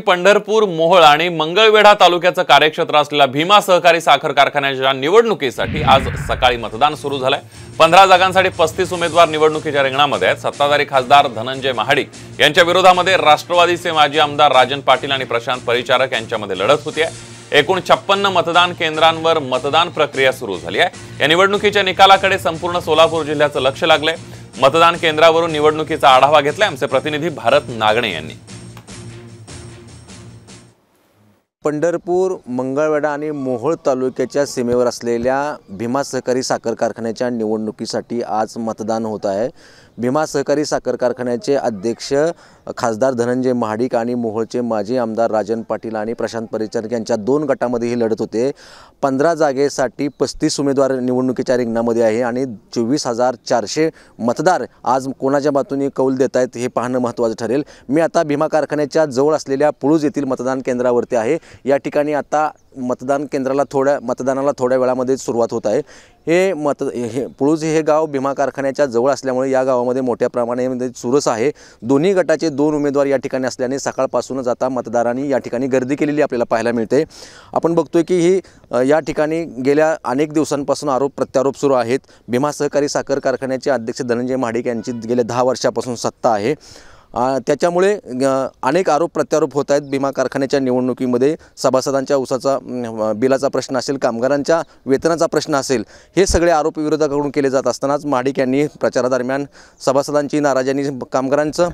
पंढरपूर मोहळ आणि मंगळवेढा तालुक्याचं कार्यक्षेत्र असलेल्या भीमा सहकारी साखर कारखान्याच्या निवडणुकीसाठी आज सकाळी मतदान सुरू झालंय पंधरा जागांसाठी पस्तीस उमेदवार निवडणुकीच्या रिंगणामध्ये आहेत सत्ताधारी खासदार धनंजय महाडिक यांच्या विरोधामध्ये राष्ट्रवादीचे माजी आमदार राजन पाटील आणि प्रशांत परिचारक यांच्यामध्ये लढत होती आहे एकूण छप्पन्न मतदान केंद्रांवर मतदान प्रक्रिया सुरू झाली आहे या निवडणुकीच्या निकालाकडे संपूर्ण सोलापूर जिल्ह्याचं लक्ष लागलंय मतदान केंद्रावरून निवडणुकीचा आढावा घेतलाय आमचे प्रतिनिधी भारत नागणे यांनी पंढरपूर मंगळवेढा आणि मोहोळ तालुक्याच्या सीमेवर असलेल्या भीमा सहकारी साखर कारखान्याच्या निवडणुकीसाठी आज मतदान होत आहे भीमा सहकारी साखर कारखान्याचे अध्यक्ष खासदार धनंजय महाडिक आणि मोहोळचे माजी आमदार राजन पाटील आणि प्रशांत परिचारक यांच्या दोन गटामध्ये ही लढत होते पंधरा जागेसाठी पस्तीस उमेदवार निवडणुकीच्या रिंगणामध्ये आहे आणि चोवीस हजार चारशे मतदार आज कोणाच्या बातून कौल देत आहेत हे पाहणं महत्त्वाचं ठरेल मी आता भीमा कारखान्याच्या जवळ असलेल्या पुळूज येथील मतदान केंद्रावरती आहे या ठिकाणी आता मतदान केंद्राला थोड्या मतदानाला थोड्या वेळामध्ये सुरुवात होत आहे हे मत हे पुळूज हे गाव भीमा कारखान्याच्या जवळ असल्यामुळे या गावामध्ये मोठ्या प्रमाणामध्ये चुरस आहे दोन्ही गटाचे दोन उमेदवार या ठिकाणी असल्याने सकाळपासूनच आता मतदारांनी या ठिकाणी गर्दी केलेली आपल्याला पाहायला मिळते आपण बघतोय की ही या ठिकाणी गेल्या अनेक दिवसांपासून आरोप प्रत्यारोप सुरू आहेत भीमा सहकारी साखर कारखान्याचे अध्यक्ष धनंजय महाडिक यांची गेल्या दहा वर्षापासून सत्ता आहे त्याच्यामुळे अनेक आरोप प्रत्यारोप होत आहेत बिमा कारखान्याच्या निवडणुकीमध्ये सभासदांच्या उसाचा बिलाचा प्रश्न असेल कामगारांच्या वेतनाचा प्रश्न असेल हे सगळे आरोप विरोधकाकडून केले जात असतानाच महाडिक यांनी प्रचारादरम्यान सभासदांची नाराजी आणि कामगारांचं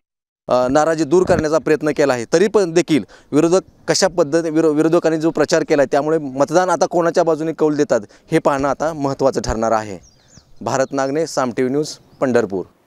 नाराजी दूर करण्याचा प्रयत्न केला आहे तरी पण देखील विरोधक कशा पद्धती विरो विरोधकांनी जो प्रचार केला आहे त्यामुळे मतदान आता कोणाच्या बाजूने कौल देतात हे पाहणं आता महत्त्वाचं ठरणार आहे Bharat Nagne Saam T V news Pandharpur